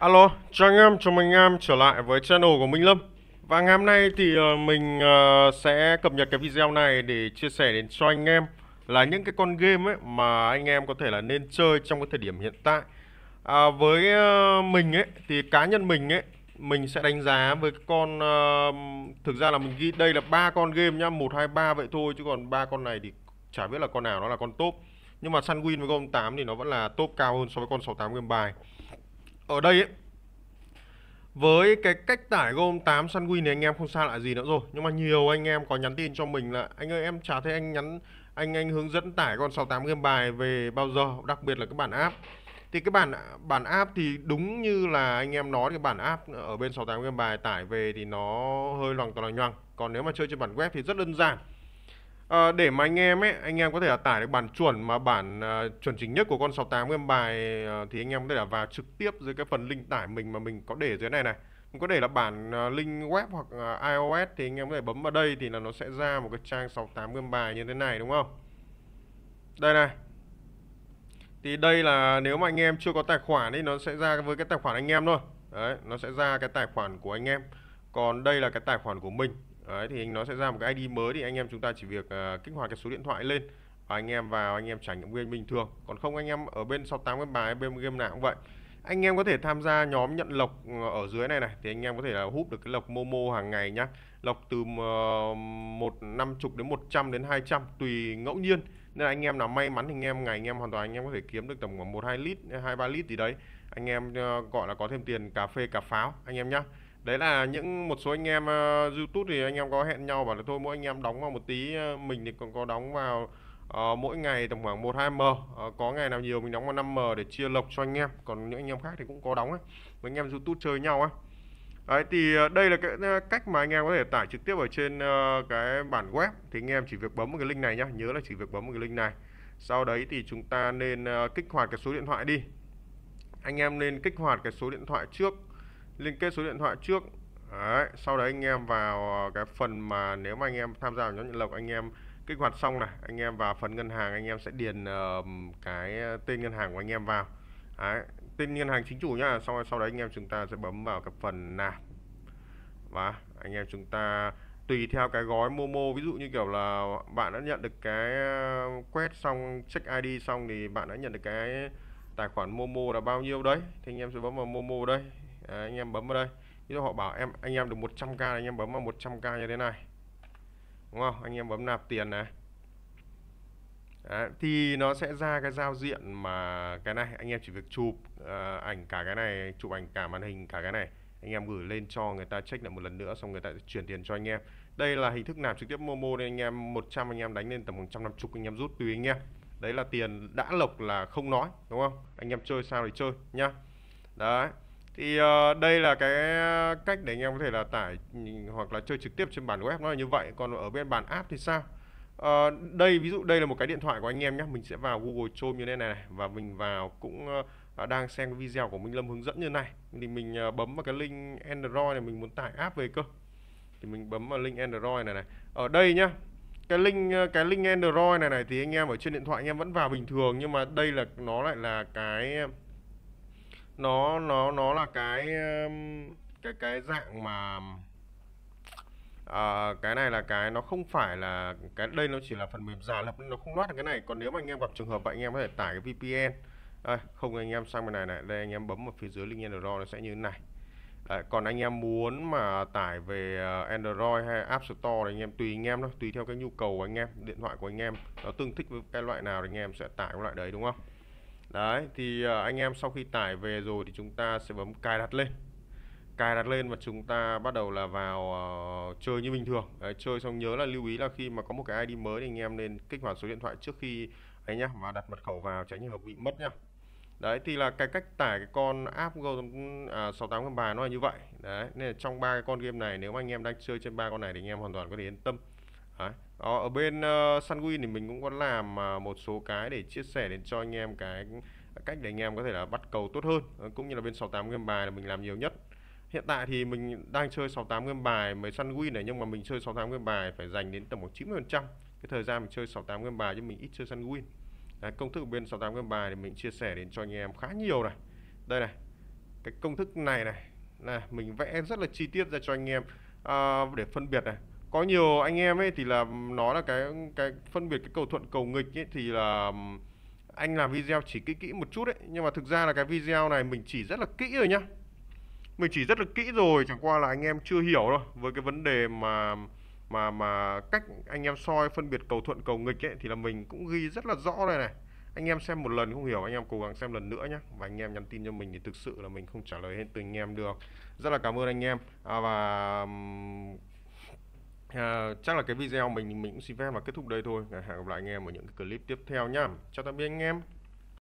Alo, chào anh em, chào mừng anh em trở lại với channel của Minh Lâm Và ngày hôm nay thì ờ, mình ờ, sẽ cập nhật cái video này để chia sẻ đến cho anh em Là những cái con game ấy mà anh em có thể là nên chơi trong cái thời điểm hiện tại à, Với ờ, mình ấy, thì cá nhân mình ấy Mình sẽ đánh giá với con, thực ra là mình ghi đây là ba con game nhá 1, 2, 3 vậy thôi chứ còn ba con này thì chả biết là con nào nó là con top Nhưng mà Sunwin với con 8 thì nó vẫn là top cao hơn so với con 68 game bài ở đây ấy, với cái cách tải gom 8 sandwin thì anh em không xa lạ gì nữa rồi nhưng mà nhiều anh em có nhắn tin cho mình là anh ơi em chả thấy anh nhắn anh anh hướng dẫn tải con 68 game bài về bao giờ đặc biệt là cái bản app thì cái bản bản app thì đúng như là anh em nói cái bản app ở bên 68 game bài tải về thì nó hơi loằng toàn loằng nhoằng còn nếu mà chơi trên bản web thì rất đơn giản À, để mà anh em ấy, anh em có thể là tải được bản chuẩn mà bản uh, chuẩn chính nhất của con 68 game bài uh, thì anh em có thể là vào trực tiếp dưới cái phần link tải mình mà mình có để dưới này này. có để là bản uh, link web hoặc uh, iOS thì anh em có thể bấm vào đây thì là nó sẽ ra một cái trang 68 game bài như thế này đúng không? Đây này. Thì đây là nếu mà anh em chưa có tài khoản thì nó sẽ ra với cái tài khoản anh em thôi. Đấy, nó sẽ ra cái tài khoản của anh em. Còn đây là cái tài khoản của mình Đấy, thì nó sẽ ra một cái ID mới thì anh em chúng ta chỉ việc uh, kích hoạt cái số điện thoại lên và anh em vào anh em trải nghiệm game bình thường còn không anh em ở bên 68 game bài bên game nào cũng vậy anh em có thể tham gia nhóm nhận lộc ờ, ở dưới này này thì anh em có thể là hút được cái lộc Momo hàng ngày nhá lộc từ ờ, một năm chục đến 100 đến 200 tùy ngẫu nhiên nên là anh em nào may mắn thì anh em ngày anh em hoàn toàn anh em có thể kiếm được tầm khoảng một hai lít hai ba lít gì đấy anh em gọi là có thêm tiền cà phê cà pháo anh em nhá đấy là những một số anh em uh, YouTube thì anh em có hẹn nhau bảo là thôi mỗi anh em đóng vào một tí ờ, mình thì còn có đóng vào uh, mỗi ngày tầm khoảng 1 2 m uh, có ngày nào nhiều mình đóng vào 5 m để chia lộc cho anh em còn những anh em khác thì cũng có đóng ấy mấy anh em YouTube chơi nhau ấy Đấy, thì đây là cái cách mà anh em có thể tải trực tiếp ở trên uh, cái bản web thì anh em chỉ việc bấm cái link này nhá nhớ là chỉ việc bấm cái link này sau đấy thì chúng ta nên uh, kích hoạt cái số điện thoại đi anh em nên kích hoạt cái số điện thoại trước liên kết số điện thoại trước Đấy, sau đấy anh em vào ờ, cái phần mà nếu mà anh em tham gia vào nhóm nhận lộc anh em kích hoạt xong này anh em vào phần ngân hàng anh em sẽ điền uh, cái ờ, tên ngân hàng của anh em vào đấy, tên ngân hàng chính chủ nhá sau sau đấy anh em chúng ta sẽ bấm vào cái phần nạp và anh em chúng ta tùy theo cái gói Momo ví dụ như kiểu là bạn đã nhận được cái quét xong check ID xong thì bạn đã nhận được cái tài khoản Momo là bao nhiêu đấy thì anh em sẽ bấm vào Momo đây Đấy, anh em bấm vào đây ví dụ họ bảo em anh em được 100k anh em bấm vào 100k như thế này đúng không anh em bấm nạp tiền này Đấy, thì nó sẽ ra cái giao diện mà cái này anh em chỉ việc chụp uh, ảnh cả cái này chụp ảnh cả màn hình cả cái này anh em gửi lên cho người ta check lại một lần nữa xong người ta chuyển tiền cho anh em đây là hình thức nạp trực tiếp Momo nên anh em 100 anh em đánh lên tầm 150 anh em rút tùy anh em đấy là tiền đã lộc là không nói đúng không anh em chơi sao thì chơi nhá đấy thì uh, đây là cái cách để anh em có thể là tải hoặc là chơi trực tiếp trên bản web nó là như vậy còn ở bên bản app thì sao uh, đây ví dụ đây là một cái điện thoại của anh em nhé mình sẽ vào Google Chrome như thế này, này và mình vào cũng uh, đang xem video của Minh Lâm hướng dẫn như này thì mình uh, bấm vào cái link Android này mình muốn tải app về cơ thì mình bấm vào link Android này này ở đây nhá cái link cái link Android này này thì anh em ở trên điện thoại anh em vẫn vào bình thường nhưng mà đây là nó lại là cái nó nó nó là cái cái cái dạng mà à, cái này là cái nó không phải là cái đây nó chỉ là phần mềm giả lập nó không loát được cái này còn nếu mà anh em gặp trường hợp vậy anh em có thể tải cái VPN đây, không anh em sang bên này này đây anh em bấm vào phía dưới link Android nó sẽ như thế này Đấy, còn anh em muốn mà tải về ờ, Android hay App Store thì anh em tùy anh em thôi tùy theo cái nhu cầu của anh em điện thoại của anh em nó tương thích với cái loại nào thì anh em sẽ tải cái loại đấy đúng không đấy thì ờ, anh em sau khi tải về rồi thì chúng ta sẽ bấm cài đặt lên cài đặt lên và chúng ta bắt đầu là vào ờ, chơi như bình thường đấy, chơi xong nhớ là lưu ý là khi mà có một cái ID mới thì anh em nên kích hoạt số điện thoại trước khi anh nhá và đặt mật khẩu vào tránh trường hợp bị mất nhá đấy thì là cái cách tải cái con app Go à, sáu tám con bài nó là như vậy đấy nên là trong ba cái con game này nếu mà anh em đang chơi trên ba con này thì anh em hoàn toàn có thể yên tâm đấy đó, ở bên uh, Sunwin thì mình cũng có làm uh, một số cái để chia sẻ đến cho anh em cái cách để anh em có thể là bắt cầu tốt hơn uh, cũng như là bên 68 game bài là mình làm nhiều nhất hiện tại thì mình đang chơi 68 game bài mới Sunwin này nhưng mà mình chơi 68 game bài phải dành đến tầm một chín phần trăm cái thời gian mình chơi 68 game bài chứ mình ít chơi Sunwin Đấy, công thức bên 68 game bài thì mình chia sẻ đến cho anh em khá nhiều này đây này cái công thức này này là mình vẽ rất là chi tiết ra cho anh em uh, để phân biệt này có nhiều anh em ấy thì là nó là cái cái phân biệt cái cầu thuận cầu nghịch ấy thì là anh làm video chỉ kỹ kỹ một chút đấy nhưng mà thực ra là cái video này mình chỉ rất là kỹ rồi nhá mình chỉ rất là kỹ rồi chẳng qua là anh em chưa hiểu thôi với cái vấn đề mà mà mà cách anh em soi phân biệt cầu thuận cầu nghịch ấy thì là mình cũng ghi rất là rõ đây này anh em xem một lần không hiểu anh em cố gắng xem lần nữa nhé và anh em nhắn tin cho mình thì thực sự là mình không trả lời hết từng anh em được rất là cảm ơn anh em à, và À, chắc là cái video mình mình cũng xin phép và kết thúc đây thôi. Hẹn gặp lại anh em ở những clip tiếp theo nhá. Chào tạm biệt anh em.